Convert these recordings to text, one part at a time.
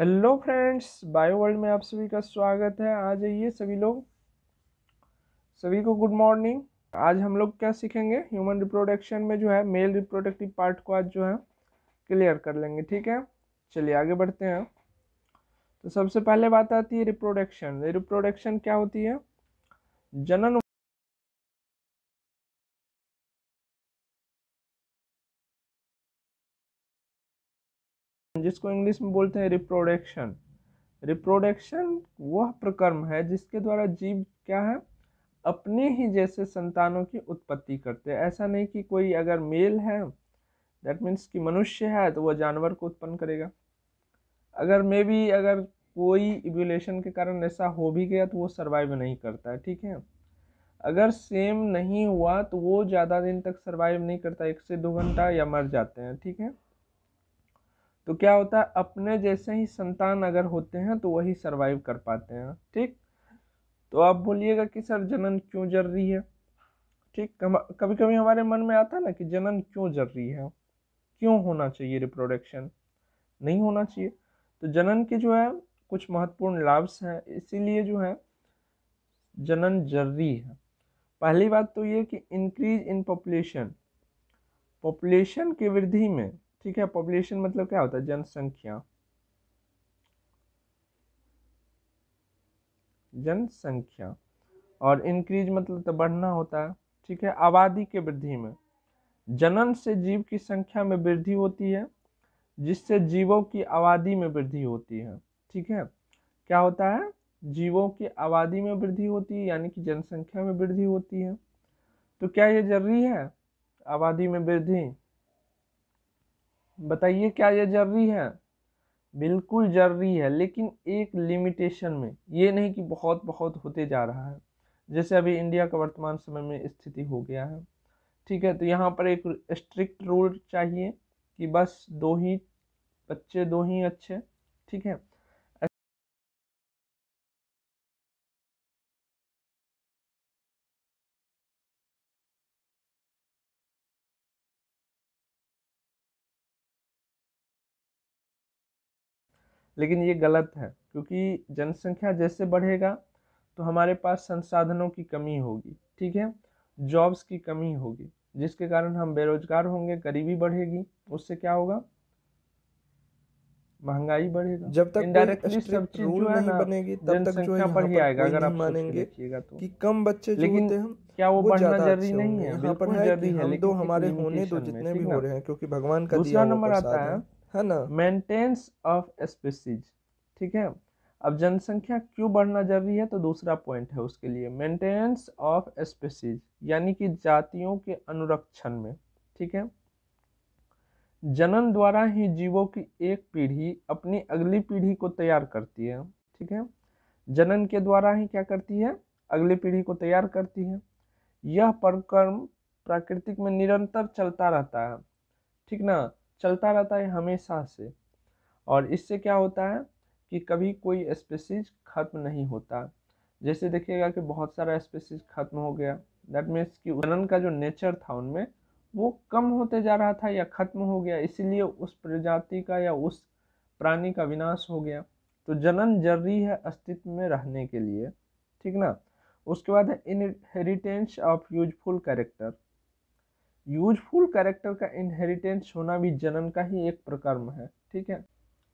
Hello friends bio world में आप सभी का स्वागत है आ जाइए सभी लोग सभी को गुड मॉर्निंग आज हम लोग क्या सीखेंगे ह्यूमन रिप्रोडक्शन में जो है मेल रिप्रोडक्टिव पार्ट को आज जो है क्लियर कर लेंगे ठीक है चलिए आगे बढ़ते हैं तो सबसे पहले बात आती है रिप्रोडक्शन रिप्रोडक्शन क्या होती है जनन जिसको इंग्लिश में बोलते हैं रिप्रोडक्शन रिप्रोडक्शन वह प्रक्रम है जिसके द्वारा जीव क्या है अपने ही जैसे संतानों की उत्पत्ति करते हैं ऐसा नहीं कि कोई अगर मेल है दैट मीन्स कि मनुष्य है तो वह जानवर को उत्पन्न करेगा अगर मे भी अगर कोई इवोल्यूशन के कारण ऐसा हो भी गया तो वो सर्वाइव नहीं करता है ठीक है अगर सेम नहीं हुआ तो वो ज़्यादा दिन तक सर्वाइव नहीं करता एक से दो घंटा या मर जाते हैं ठीक है थीके? तो क्या होता है अपने जैसे ही संतान अगर होते हैं तो वही सरवाइव कर पाते हैं ठीक तो आप बोलिएगा कि सर जनन क्यों जरूरी है ठीक कभी कभी हमारे मन में आता है ना कि जनन क्यों जरूरी है क्यों होना चाहिए रिप्रोडक्शन नहीं होना चाहिए तो जनन के जो है कुछ महत्वपूर्ण लाभ्स हैं इसीलिए जो है जनन जरूरी है पहली बात तो ये कि इंक्रीज इन पॉपुलेशन पॉपुलेशन की वृद्धि में ठीक है पॉपुलेशन मतलब क्या होता है जनसंख्या जनसंख्या और इंक्रीज मतलब तो बढ़ना होता है ठीक है आबादी के वृद्धि में जनन से जीव की संख्या में वृद्धि होती है जिससे जीवों की आबादी में वृद्धि होती है ठीक है क्या होता है जीवों की आबादी में वृद्धि होती है यानी कि जनसंख्या में वृद्धि होती है तो क्या ये जरूरी है आबादी में वृद्धि बताइए क्या ये जरूरी है बिल्कुल जरूरी है लेकिन एक लिमिटेशन में ये नहीं कि बहुत बहुत होते जा रहा है जैसे अभी इंडिया का वर्तमान समय में स्थिति हो गया है ठीक है तो यहाँ पर एक स्ट्रिक्ट रूल चाहिए कि बस दो ही बच्चे दो ही अच्छे ठीक है लेकिन ये गलत है क्योंकि जनसंख्या जैसे बढ़ेगा तो हमारे पास संसाधनों की कमी होगी ठीक है जॉब्स की कमी होगी जिसके कारण हम बेरोजगार होंगे गरीबी बढ़ेगी उससे क्या होगा महंगाई बढ़ेगा जब तक इनडायरेक्टली सब चीज जो है ना बनेगी तब तक जो है पर ही आएगा अगर आप मानेंगे तो कि कम बच्चे लेकिन जो हम क्या वो, वो बढ़ना जरूरी नहीं है यहाँ पर हाँ, है कि हम दो हमारे होने दो जितने भी हो रहे हैं क्योंकि भगवान का दूसरा नंबर आता है है ना मेंटेनेंस ऑफ स्पीसीज ठीक है अब जनसंख्या क्यों बढ़ना जरूरी है तो दूसरा पॉइंट है उसके लिए मेंटेनेंस ऑफ स्पीसीज यानी कि जातियों के अनुरक्षण में ठीक है जनन द्वारा ही जीवों की एक पीढ़ी अपनी अगली पीढ़ी को तैयार करती है ठीक है जनन के द्वारा ही क्या करती है अगली पीढ़ी को तैयार करती है यह परक्रम प्राकृतिक में निरंतर चलता रहता है ठीक ना चलता रहता है हमेशा से और इससे क्या होता है कि कभी कोई स्पेसीज ख़त्म नहीं होता जैसे देखिएगा कि बहुत सारा स्पेसीज ख़त्म हो गया दैट मीन्स कि जनन का जो नेचर था उनमें वो कम होते जा रहा था या ख़त्म हो गया इसीलिए उस प्रजाति का या उस प्राणी का विनाश हो गया तो जनन जरूरी है अस्तित्व में रहने के लिए ठीक ना उसके बाद है inheritance of useful character useful character का इनहेरिटेंस होना भी जनन का ही एक प्रकर्म है ठीक है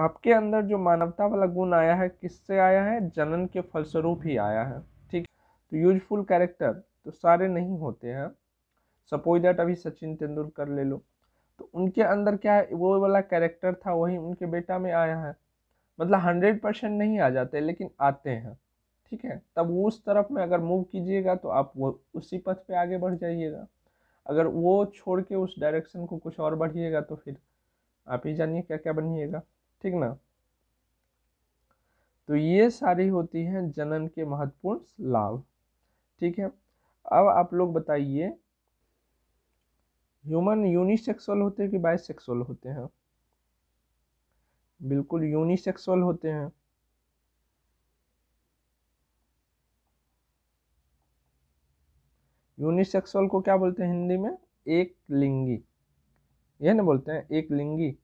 आपके अंदर जो मानवता वाला गुण आया है किससे आया है जनन के फलस्वरूप ही आया है ठीक तो यूजफुल कैरेक्टर तो सारे नहीं होते हैं सपोज दैट अभी सचिन तेंदुलकर ले लो तो उनके अंदर क्या है वो वाला कैरेक्टर था वही उनके बेटा में आया है मतलब हंड्रेड परसेंट नहीं आ जाते लेकिन आते हैं ठीक है तब उस तरफ में अगर मूव कीजिएगा तो आप वो उसी पथ पे आगे बढ़ जाइएगा अगर वो छोड़ के उस डायरेक्शन को कुछ और बढ़िएगा तो फिर आप ही जानिए क्या क्या बनिएगा ठीक ना तो ये सारी होती हैं जनन के महत्वपूर्ण लाभ ठीक है अब आप लोग बताइए ह्यूमन यूनिसेक्सुअल होते हैं कि बाइसेक्सुअल होते हैं बिल्कुल यूनिसेक्सुअल होते हैं यूनिसेक्सुअल को क्या बोलते हैं हिंदी में एक लिंगी यह ना बोलते हैं एक लिंगी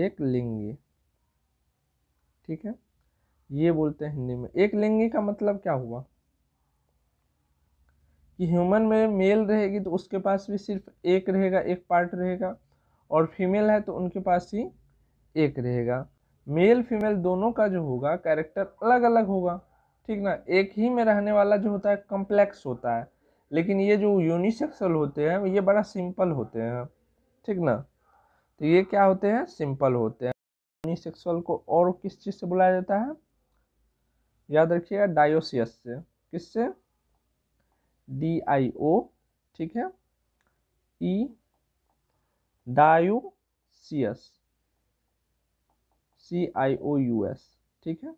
एक लिंगी ठीक है ये बोलते हैं हिंदी में एक लिंगी का मतलब क्या हुआ कि ह्यूमन में मेल रहेगी तो उसके पास भी सिर्फ एक रहेगा एक पार्ट रहेगा और फीमेल है तो उनके पास ही एक रहेगा मेल फीमेल दोनों का जो होगा कैरेक्टर अलग अलग होगा ठीक ना एक ही में रहने वाला जो होता है कम्प्लेक्स होता है लेकिन ये जो यूनिसेक्सल होते हैं ये बड़ा सिंपल होते हैं ठीक ना तो ये क्या होते हैं सिंपल होते हैं यूनिसेक्सुअल को और किस चीज़ से बुलाया जाता है याद रखिएगा डायोसियस से किससे डी आई ओ ठीक है E e, dioecious C I O U S ठीक है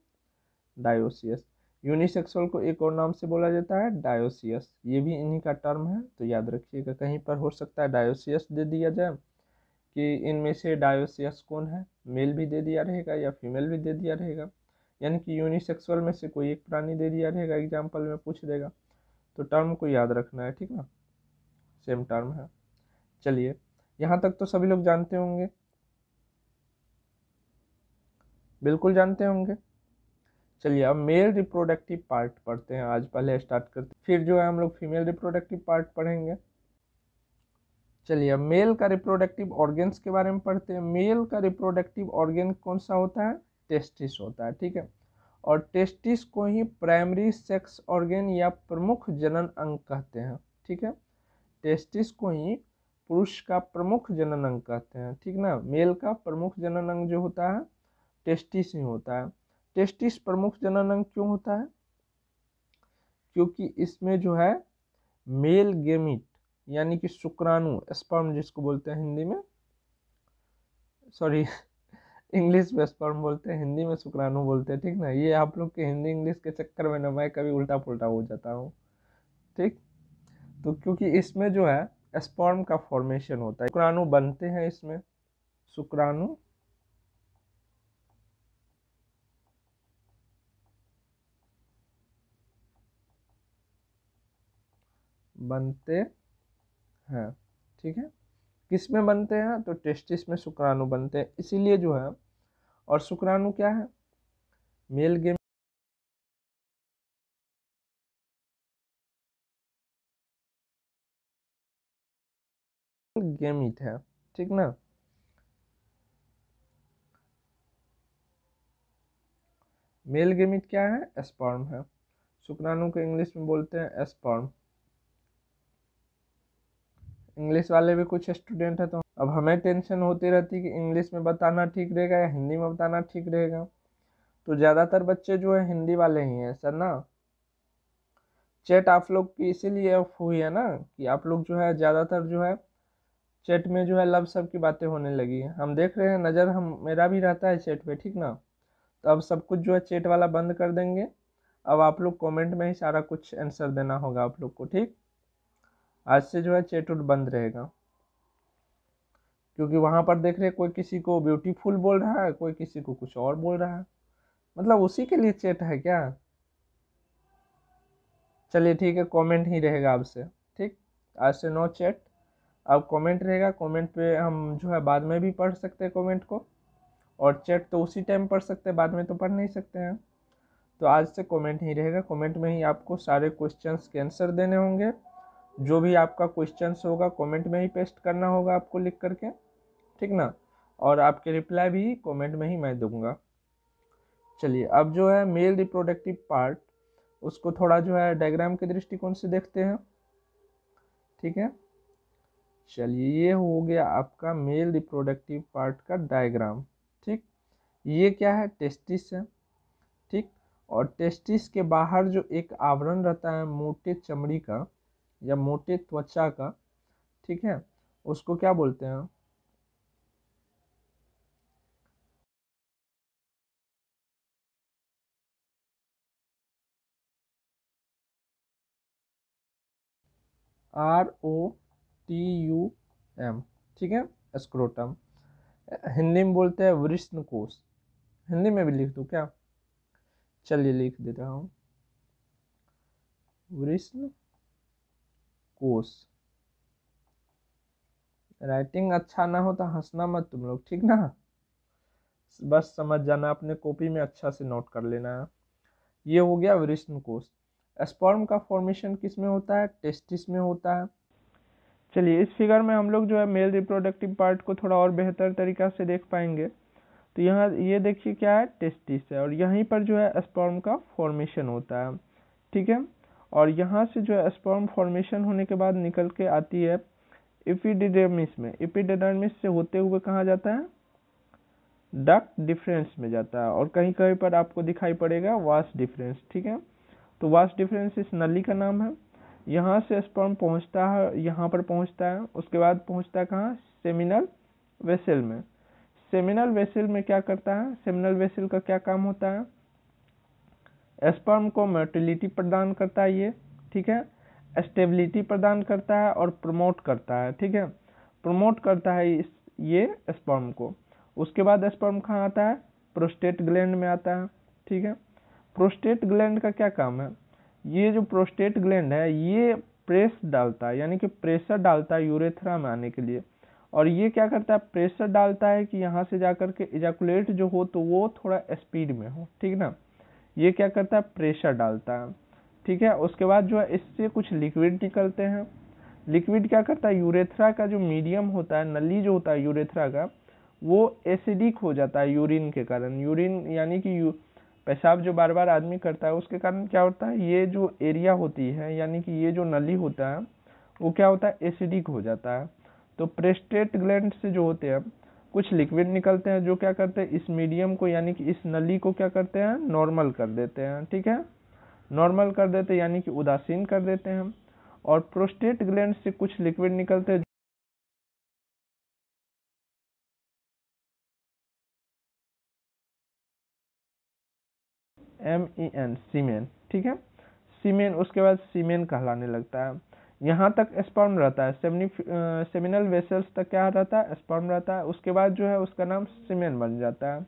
डायोसियस यूनिसेक्सुअल को एक और नाम से बोला जाता है डायोसियस ये भी इन्हीं का टर्म है तो याद रखिएगा कहीं पर हो सकता है डायोसियस दे दिया जाए कि इनमें से डायोसियस कौन है मेल भी दे दिया रहेगा या फीमेल भी दे दिया रहेगा यानी कि यूनिसेक्सुअल में से कोई एक प्राणी दे दिया रहेगा एग्जाम्पल में पूछ देगा तो टर्म को याद रखना है ठीक ना सेम टर्म है चलिए यहाँ तक तो सभी लोग जानते होंगे बिल्कुल जानते होंगे चलिए अब मेल रिप्रोडक्टिव पार्ट पढ़ते हैं आज पहले स्टार्ट करते फिर जो है हम लोग फीमेल रिप्रोडक्टिव पार्ट पढ़ेंगे चलिए अब मेल का रिप्रोडक्टिव ऑर्गेन्स के बारे में पढ़ते हैं मेल का रिप्रोडक्टिव ऑर्गेन कौन सा होता है टेस्टिस होता है ठीक है और टेस्टिस को ही प्राइमरी सेक्स ऑर्गेन या प्रमुख जनन अंग कहते हैं ठीक है टेस्टिस को ही पुरुष का प्रमुख जनन अंग कहते हैं ठीक ना मेल का प्रमुख जनन अंग जो होता है टेस्टिस में होता है टेस्टिस प्रमुख जनन अंग क्यों होता है क्योंकि इसमें जो है मेल गेमिट यानी कि शुक्राणु स्पर्म जिसको बोलते हैं हिंदी में सॉरी इंग्लिश में स्पर्म बोलते हैं हिंदी में शुक्राणु बोलते हैं ठीक ना ये आप लोग के हिंदी इंग्लिश के चक्कर में ना मैं कभी उल्टा पुल्टा हो जाता हूँ ठीक तो क्योंकि इसमें जो है स्पर्म का फॉर्मेशन होता है शुक्राणु बनते हैं इसमें शुक्राणु बनते हैं ठीक है किस में बनते हैं तो टेस्टिस में शुक्राणु बनते हैं इसीलिए जो है और शुक्राणु क्या है मेल गेम गेमिट है ठीक ना मेल गेमिट क्या है एस्पर्म है शुक्राणु को इंग्लिश में बोलते हैं एस्पर्म इंग्लिश वाले भी कुछ स्टूडेंट हैं तो अब हमें टेंशन होती रहती है कि इंग्लिश में बताना ठीक रहेगा या हिंदी में बताना ठीक रहेगा तो ज़्यादातर बच्चे जो है हिंदी वाले ही हैं सर ना चैट आप लोग की इसीलिए हुई है ना कि आप लोग जो है ज़्यादातर जो है चैट में जो है लव सब की बातें होने लगी हम देख रहे हैं नज़र हम मेरा भी रहता है चैट पे ठीक ना तो अब सब कुछ जो है चैट वाला बंद कर देंगे अब आप लोग कमेंट में ही सारा कुछ आंसर देना होगा आप लोग को ठीक आज से जो है चैट उट बंद रहेगा क्योंकि वहाँ पर देख रहे कोई किसी को ब्यूटीफुल बोल रहा है कोई किसी को कुछ और बोल रहा है मतलब उसी के लिए चैट है क्या चलिए ठीक है कमेंट ही रहेगा आपसे ठीक आज से नो चैट अब कमेंट रहेगा कमेंट पे हम जो है बाद में भी पढ़ सकते हैं कमेंट को और चैट तो उसी टाइम पढ़ सकते हैं बाद में तो पढ़ नहीं सकते हैं तो आज से कमेंट ही रहेगा कमेंट में ही आपको सारे क्वेश्चंस के आंसर देने होंगे जो भी आपका क्वेश्चन होगा कमेंट में ही पेस्ट करना होगा आपको लिख करके ठीक ना और आपके रिप्लाई भी कमेंट में ही मैं दूंगा चलिए अब जो है मेल रिप्रोडक्टिव पार्ट उसको थोड़ा जो है डायग्राम के दृष्टिकोण से देखते हैं ठीक है चलिए ये हो गया आपका मेल रिप्रोडक्टिव पार्ट का डायग्राम ठीक ये क्या है टेस्टिस है ठीक और टेस्टिस के बाहर जो एक आवरण रहता है मोटे चमड़ी का या मोटे त्वचा का ठीक है उसको क्या बोलते हैं R O T U M ठीक है स्क्रोटम हिंदी में बोलते हैं वृष्ण कोश हिंदी में भी लिख दूँ क्या चलिए लिख देता हूँ वृष्ण कोस राइटिंग अच्छा ना हो तो हंसना मत तुम लोग ठीक ना बस समझ जाना अपने कॉपी में अच्छा से नोट कर लेना ये हो गया वृष्ण कोश स्पर्म का फॉर्मेशन किस में होता है टेस्टिस में होता है चलिए इस फिगर में हम लोग जो है मेल रिप्रोडक्टिव पार्ट को थोड़ा और बेहतर तरीका से देख पाएंगे तो यहाँ ये देखिए क्या है टेस्टिस है और यहीं पर जो है स्पर्म का फॉर्मेशन होता है ठीक है और यहाँ से जो है स्पर्म फॉर्मेशन होने के बाद निकल के आती है इपिडिडर्मिस में इपिडिडर्मिस से होते हुए कहाँ जाता है डक डिफरेंस में जाता है और कहीं कहीं पर आपको दिखाई पड़ेगा वास डिफरेंस ठीक है तो वास डिफरेंस इस नली का नाम है यहाँ से स्पर्म पहुँचता है यहाँ पर पहुँचता है उसके बाद पहुँचता है कहाँ सेमिनल वेसल में सेमिनल वेसल में क्या करता है सेमिनल वेसल का क्या काम होता है स्पर्म को मोटिलिटी प्रदान करता है ये ठीक है स्टेबिलिटी प्रदान करता है और प्रमोट करता है ठीक है प्रमोट करता है इस ये स्पर्म को उसके बाद स्पर्म कहाँ आता है प्रोस्टेट ग्लैंड में आता है ठीक है प्रोस्टेट ग्लैंड का क्या काम है ये जो प्रोस्टेट ग्लैंड है ये प्रेस डालता है यानी कि प्रेशर डालता है यूरेथ्रा में आने के लिए और ये क्या करता है प्रेशर डालता है कि यहाँ से जाकर के इजाकुलेट जो हो तो वो थोड़ा स्पीड में हो ठीक ना ये क्या करता है प्रेशर डालता है ठीक है उसके बाद जो है इससे कुछ लिक्विड निकलते हैं लिक्विड क्या करता है यूरेथ्रा का जो मीडियम होता है नली जो होता है यूरेथ्रा का वो एसिडिक हो जाता है यूरिन के कारण यूरिन यानी कि यू पेशाब जो बार बार आदमी करता है उसके कारण क्या होता है ये जो एरिया होती है यानी कि ये जो नली होता है वो क्या होता है एसिडिक हो जाता है तो प्रेस्टेट ग्लैंड से जो होते हैं कुछ लिक्विड निकलते हैं जो क्या करते हैं इस मीडियम को यानी कि इस नली को क्या करते हैं नॉर्मल कर देते हैं ठीक है नॉर्मल कर देते हैं यानी कि उदासीन कर देते हैं और प्रोस्टेट ग्लैंड से कुछ लिक्विड निकलते हैं एम ई एन सीमेन ठीक है सीमेन उसके बाद सीमेन कहलाने लगता है यहाँ तक स्पर्म रहता है सेमिनी सेमिनल वेसल्स तक क्या रहता है स्पर्म रहता है उसके बाद जो है उसका नाम सीमेन बन जाता है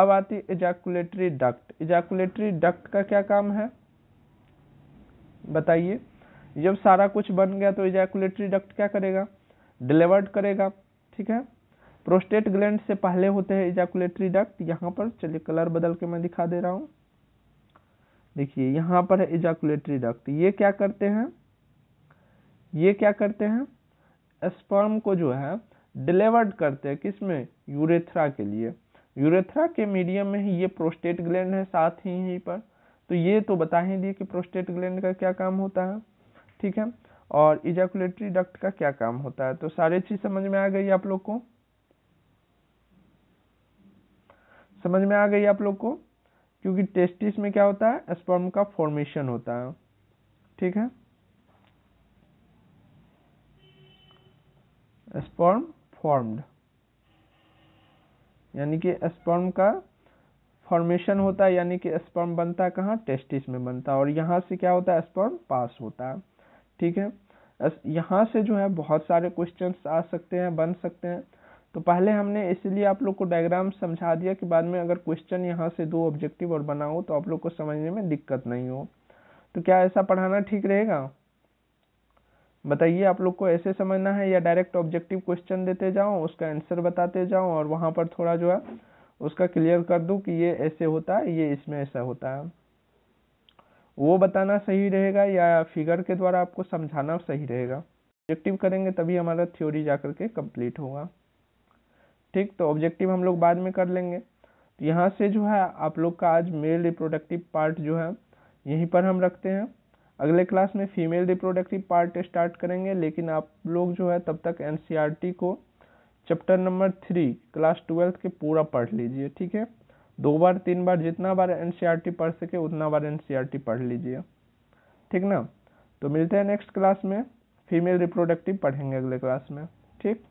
अब आती है इजाकुलेटरी डक्ट इजाकुलेटरी डक्ट का क्या काम है बताइए जब सारा कुछ बन गया तो इजाकुलेटरी डक्ट क्या करेगा डिलीवर्ड करेगा ठीक है प्रोस्टेट ग्लैंड से पहले होते हैं इजाकुलेटरी डक्ट यहाँ पर चलिए कलर बदल के मैं दिखा दे रहा हूँ देखिए यहाँ पर है इजाकुलेटरी डक्ट ये क्या करते हैं ये क्या करते हैं स्पर्म को जो है डिलीवर्ड करते हैं किसमें यूरेथ्रा के लिए यूरेथ्रा के मीडियम में ही ये प्रोस्टेट ग्लैंड है साथ ही यहीं पर तो ये तो बता ही दिए कि प्रोस्टेट ग्लैंड का क्या काम होता है ठीक है और इजैकुलेटरी डक्ट का क्या काम होता है तो सारी चीज समझ में आ गई आप लोग को समझ में आ गई आप लोग को क्योंकि टेस्टिस में क्या होता है स्पर्म का फॉर्मेशन होता है ठीक है स्पर्म फॉर्म्ड यानी कि स्पर्म का फॉर्मेशन होता है यानी कि स्पर्म बनता है कहाँ टेस्टिस में बनता है और यहाँ से क्या होता है स्पर्म पास होता है ठीक है यहाँ से जो है बहुत सारे क्वेश्चन आ सकते हैं बन सकते हैं तो पहले हमने इसलिए आप लोग को डायग्राम समझा दिया कि बाद में अगर क्वेश्चन यहाँ से दो ऑब्जेक्टिव और बना हो तो आप लोग को समझने में दिक्कत नहीं हो तो क्या ऐसा पढ़ाना ठीक रहेगा बताइए आप लोग को ऐसे समझना है या डायरेक्ट ऑब्जेक्टिव क्वेश्चन देते जाऊँ उसका आंसर बताते जाऊँ और वहाँ पर थोड़ा जो है उसका क्लियर कर दूँ कि ये ऐसे होता है ये इसमें ऐसा होता है वो बताना सही रहेगा या फिगर के द्वारा आपको समझाना सही रहेगा ऑब्जेक्टिव करेंगे तभी हमारा थ्योरी जा करके कम्प्लीट होगा ठीक तो ऑब्जेक्टिव हम लोग बाद में कर लेंगे तो यहाँ से जो है आप लोग का आज मेल रिप्रोडक्टिव पार्ट जो है यहीं पर हम रखते हैं अगले क्लास में फीमेल रिप्रोडक्टिव पार्ट स्टार्ट करेंगे लेकिन आप लोग जो है तब तक एन e को chapter number three class twelfth के पूरा पढ़ लीजिए ठीक है दो बार तीन बार जितना बार एन e पढ़ सके उतना बार एन e पढ़ लीजिए ठीक ना तो मिलते हैं नेक्स्ट क्लास में फीमेल रिप्रोडक्टिव पढ़ेंगे अगले क्लास में ठीक